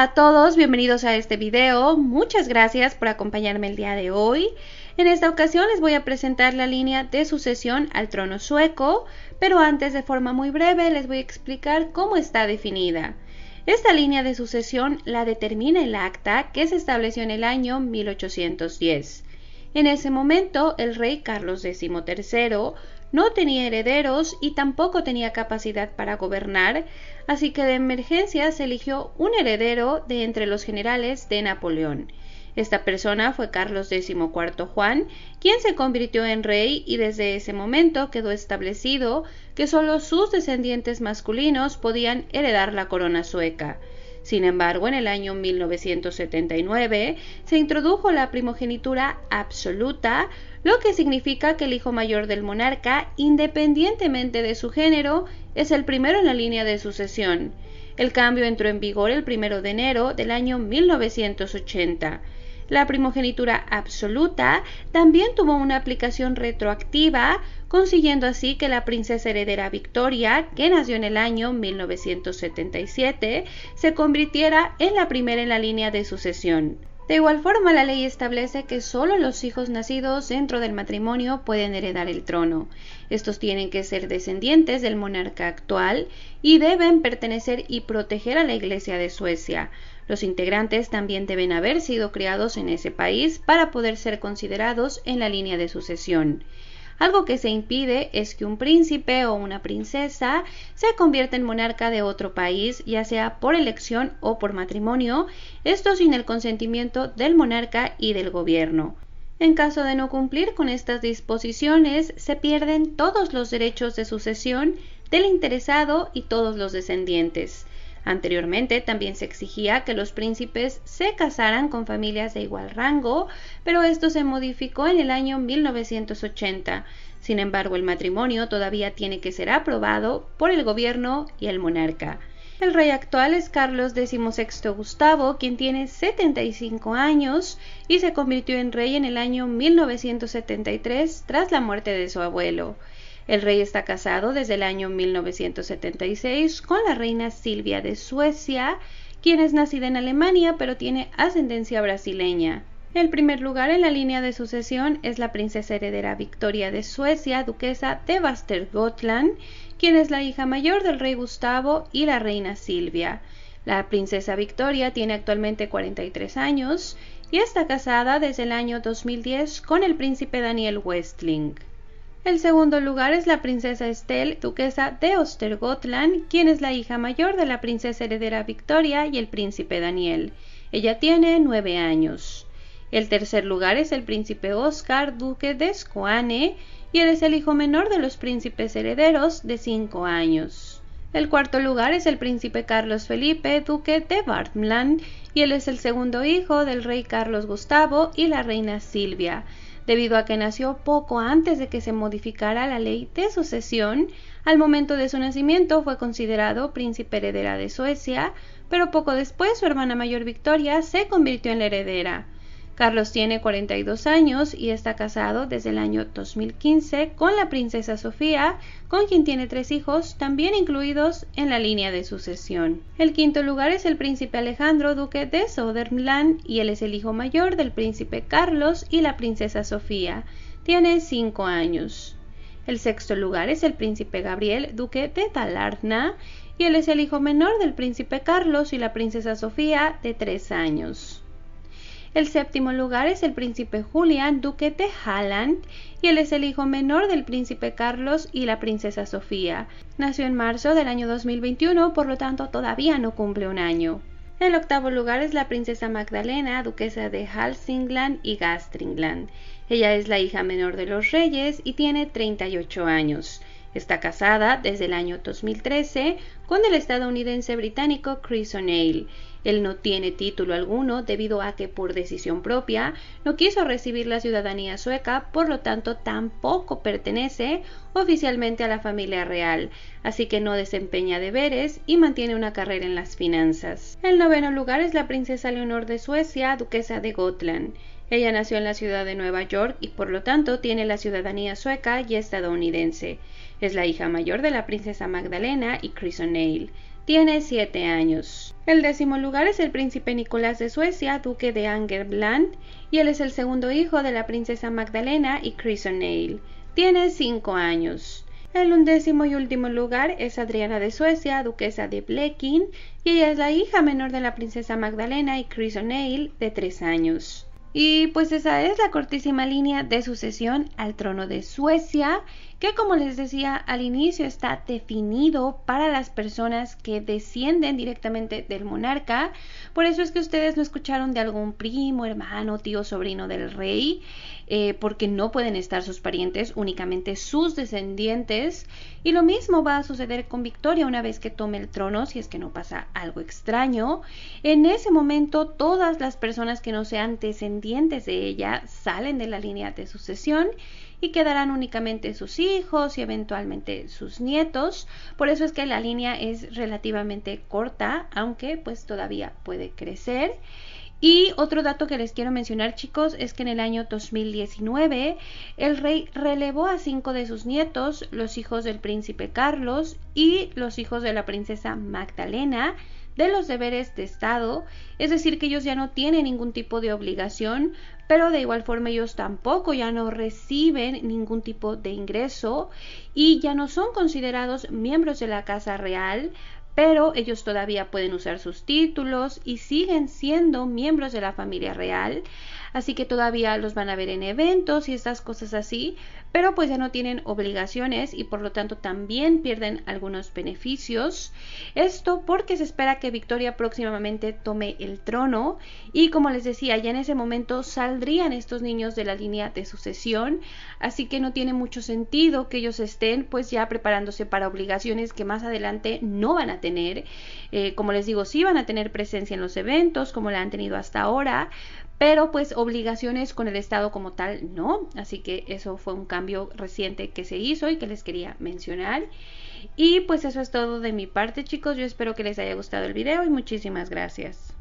Hola a todos, bienvenidos a este video. Muchas gracias por acompañarme el día de hoy. En esta ocasión les voy a presentar la línea de sucesión al trono sueco, pero antes de forma muy breve les voy a explicar cómo está definida. Esta línea de sucesión la determina el acta que se estableció en el año 1810. En ese momento, el rey Carlos XIII no tenía herederos y tampoco tenía capacidad para gobernar, así que de emergencia se eligió un heredero de entre los generales de Napoleón. Esta persona fue Carlos XIV Juan, quien se convirtió en rey y desde ese momento quedó establecido que solo sus descendientes masculinos podían heredar la corona sueca. Sin embargo, en el año 1979 se introdujo la primogenitura absoluta, lo que significa que el hijo mayor del monarca, independientemente de su género, es el primero en la línea de sucesión. El cambio entró en vigor el primero de enero del año 1980. La primogenitura absoluta también tuvo una aplicación retroactiva, consiguiendo así que la princesa heredera Victoria, que nació en el año 1977, se convirtiera en la primera en la línea de sucesión. De igual forma, la ley establece que solo los hijos nacidos dentro del matrimonio pueden heredar el trono. Estos tienen que ser descendientes del monarca actual y deben pertenecer y proteger a la Iglesia de Suecia. Los integrantes también deben haber sido criados en ese país para poder ser considerados en la línea de sucesión. Algo que se impide es que un príncipe o una princesa se convierta en monarca de otro país, ya sea por elección o por matrimonio, esto sin el consentimiento del monarca y del gobierno. En caso de no cumplir con estas disposiciones, se pierden todos los derechos de sucesión del interesado y todos los descendientes. Anteriormente también se exigía que los príncipes se casaran con familias de igual rango, pero esto se modificó en el año 1980. Sin embargo, el matrimonio todavía tiene que ser aprobado por el gobierno y el monarca. El rey actual es Carlos XVI Gustavo, quien tiene 75 años y se convirtió en rey en el año 1973 tras la muerte de su abuelo. El rey está casado desde el año 1976 con la reina Silvia de Suecia, quien es nacida en Alemania pero tiene ascendencia brasileña. El primer lugar en la línea de sucesión es la princesa heredera Victoria de Suecia, duquesa de Västergötland, quien es la hija mayor del rey Gustavo y la reina Silvia. La princesa Victoria tiene actualmente 43 años y está casada desde el año 2010 con el príncipe Daniel Westling. El segundo lugar es la princesa Estelle, duquesa de Ostergotland, quien es la hija mayor de la princesa heredera Victoria y el príncipe Daniel. Ella tiene nueve años. El tercer lugar es el príncipe Oscar, duque de Scoane, y él es el hijo menor de los príncipes herederos de cinco años. El cuarto lugar es el príncipe Carlos Felipe, duque de Bartmland y él es el segundo hijo del rey Carlos Gustavo y la reina Silvia debido a que nació poco antes de que se modificara la ley de sucesión. Al momento de su nacimiento fue considerado príncipe heredera de Suecia, pero poco después su hermana mayor Victoria se convirtió en la heredera. Carlos tiene 42 años y está casado desde el año 2015 con la princesa Sofía, con quien tiene tres hijos, también incluidos en la línea de sucesión. El quinto lugar es el príncipe Alejandro, duque de Södermland, y él es el hijo mayor del príncipe Carlos y la princesa Sofía. Tiene 5 años. El sexto lugar es el príncipe Gabriel, duque de Talarna, y él es el hijo menor del príncipe Carlos y la princesa Sofía, de 3 años. El séptimo lugar es el príncipe Julian, duque de Halland, y él es el hijo menor del príncipe Carlos y la princesa Sofía. Nació en marzo del año 2021, por lo tanto todavía no cumple un año. El octavo lugar es la princesa Magdalena, duquesa de Halsingland y Gastringland. Ella es la hija menor de los reyes y tiene 38 años. Está casada desde el año 2013 con el estadounidense británico Chris O'Neill. Él no tiene título alguno debido a que por decisión propia no quiso recibir la ciudadanía sueca, por lo tanto tampoco pertenece oficialmente a la familia real, así que no desempeña deberes y mantiene una carrera en las finanzas. El noveno lugar es la princesa Leonor de Suecia, duquesa de Gotland. Ella nació en la ciudad de Nueva York y por lo tanto tiene la ciudadanía sueca y estadounidense. Es la hija mayor de la princesa Magdalena y Chris O'Neill. Tiene siete años. El décimo lugar es el príncipe Nicolás de Suecia, duque de Angerbland. y él es el segundo hijo de la princesa Magdalena y Chris O'Neill. Tiene cinco años. El undécimo y último lugar es Adriana de Suecia, duquesa de Blekin, y ella es la hija menor de la princesa Magdalena y Chris O'Neill, de tres años. Y pues esa es la cortísima línea de sucesión al trono de Suecia que como les decía al inicio está definido para las personas que descienden directamente del monarca. Por eso es que ustedes no escucharon de algún primo, hermano, tío, sobrino del rey, eh, porque no pueden estar sus parientes, únicamente sus descendientes. Y lo mismo va a suceder con Victoria una vez que tome el trono, si es que no pasa algo extraño. En ese momento todas las personas que no sean descendientes de ella salen de la línea de sucesión y quedarán únicamente sus hijos y eventualmente sus nietos. Por eso es que la línea es relativamente corta, aunque pues todavía puede crecer. Y otro dato que les quiero mencionar, chicos, es que en el año 2019 el rey relevó a cinco de sus nietos, los hijos del príncipe Carlos y los hijos de la princesa Magdalena, de los deberes de Estado, es decir, que ellos ya no tienen ningún tipo de obligación, pero de igual forma ellos tampoco ya no reciben ningún tipo de ingreso y ya no son considerados miembros de la Casa Real, pero ellos todavía pueden usar sus títulos y siguen siendo miembros de la familia real así que todavía los van a ver en eventos y estas cosas así, pero pues ya no tienen obligaciones y por lo tanto también pierden algunos beneficios. Esto porque se espera que Victoria próximamente tome el trono y como les decía, ya en ese momento saldrían estos niños de la línea de sucesión, así que no tiene mucho sentido que ellos estén pues ya preparándose para obligaciones que más adelante no van a tener. Eh, como les digo, sí van a tener presencia en los eventos como la han tenido hasta ahora, pero pues obligaciones con el Estado como tal no, así que eso fue un cambio reciente que se hizo y que les quería mencionar. Y pues eso es todo de mi parte chicos, yo espero que les haya gustado el video y muchísimas gracias.